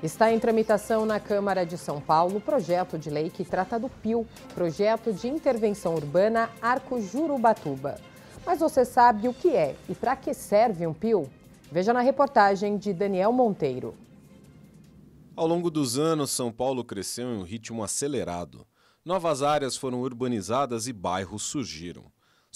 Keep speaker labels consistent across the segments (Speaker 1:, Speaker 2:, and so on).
Speaker 1: Está em tramitação na Câmara de São Paulo o projeto de lei que trata do PIL, Projeto de Intervenção Urbana Arco Jurubatuba. Mas você sabe o que é e para que serve um PIL? Veja na reportagem de Daniel Monteiro. Ao longo dos anos, São Paulo cresceu em um ritmo acelerado. Novas áreas foram urbanizadas e bairros surgiram.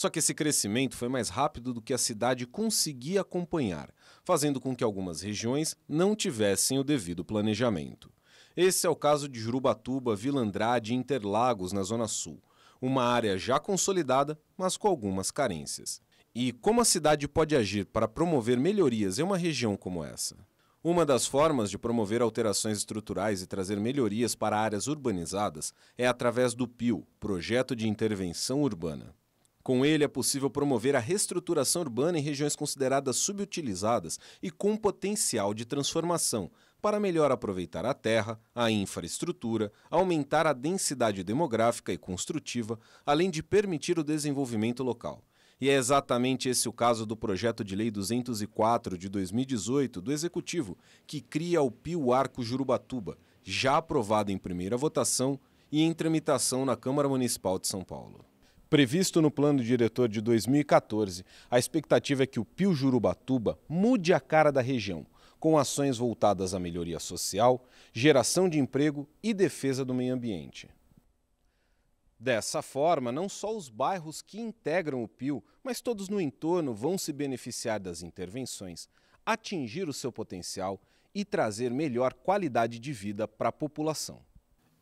Speaker 1: Só que esse crescimento foi mais rápido do que a cidade conseguia acompanhar, fazendo com que algumas regiões não tivessem o devido planejamento. Esse é o caso de Jurubatuba, Vila Andrade e Interlagos, na Zona Sul, uma área já consolidada, mas com algumas carências. E como a cidade pode agir para promover melhorias em uma região como essa? Uma das formas de promover alterações estruturais e trazer melhorias para áreas urbanizadas é através do PIO, Projeto de Intervenção Urbana. Com ele, é possível promover a reestruturação urbana em regiões consideradas subutilizadas e com potencial de transformação, para melhor aproveitar a terra, a infraestrutura, aumentar a densidade demográfica e construtiva, além de permitir o desenvolvimento local. E é exatamente esse o caso do projeto de lei 204 de 2018 do Executivo, que cria o Pio Arco Jurubatuba, já aprovado em primeira votação e em tramitação na Câmara Municipal de São Paulo. Previsto no plano diretor de 2014, a expectativa é que o Pio Jurubatuba mude a cara da região, com ações voltadas à melhoria social, geração de emprego e defesa do meio ambiente. Dessa forma, não só os bairros que integram o Pio, mas todos no entorno vão se beneficiar das intervenções, atingir o seu potencial e trazer melhor qualidade de vida para a população.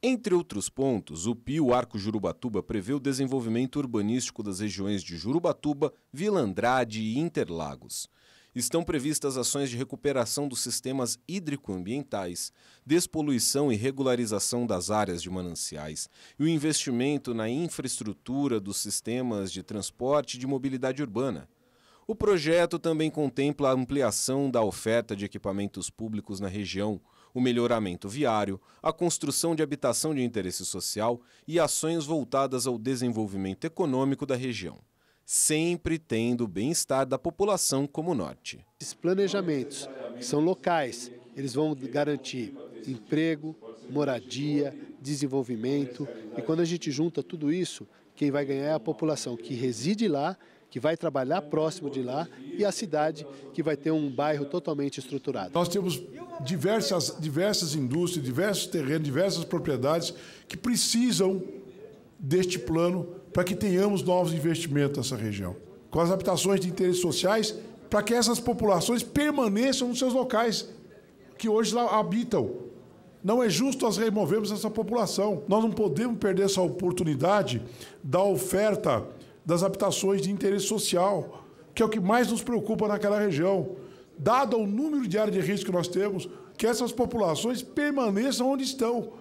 Speaker 1: Entre outros pontos, o PIO Arco Jurubatuba prevê o desenvolvimento urbanístico das regiões de Jurubatuba, Vila Andrade e Interlagos. Estão previstas ações de recuperação dos sistemas hídrico-ambientais, despoluição e regularização das áreas de mananciais, e o investimento na infraestrutura dos sistemas de transporte e de mobilidade urbana. O projeto também contempla a ampliação da oferta de equipamentos públicos na região, o melhoramento viário, a construção de habitação de interesse social e ações voltadas ao desenvolvimento econômico da região, sempre tendo o bem-estar da população como norte. Esses planejamentos são locais, eles vão garantir emprego, moradia, desenvolvimento, e quando a gente junta tudo isso, quem vai ganhar é a população que reside lá que vai trabalhar próximo de lá
Speaker 2: e a cidade que vai ter um bairro totalmente estruturado. Nós temos diversas, diversas indústrias, diversos terrenos, diversas propriedades que precisam deste plano para que tenhamos novos investimentos nessa região. Com as habitações de interesses sociais, para que essas populações permaneçam nos seus locais, que hoje lá habitam. Não é justo nós removermos essa população. Nós não podemos perder essa oportunidade da oferta das habitações de interesse social, que é o que mais nos preocupa naquela região dado o número de áreas de risco que nós temos, que essas populações permaneçam onde estão.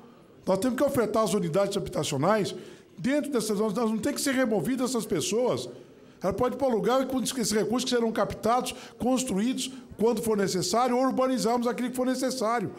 Speaker 2: Nós temos que ofertar as unidades habitacionais dentro dessas zonas. Não tem que ser removidas essas pessoas. Ela pode ir para o lugar com esses recursos que serão captados, construídos, quando for necessário, ou urbanizarmos aquilo que for necessário.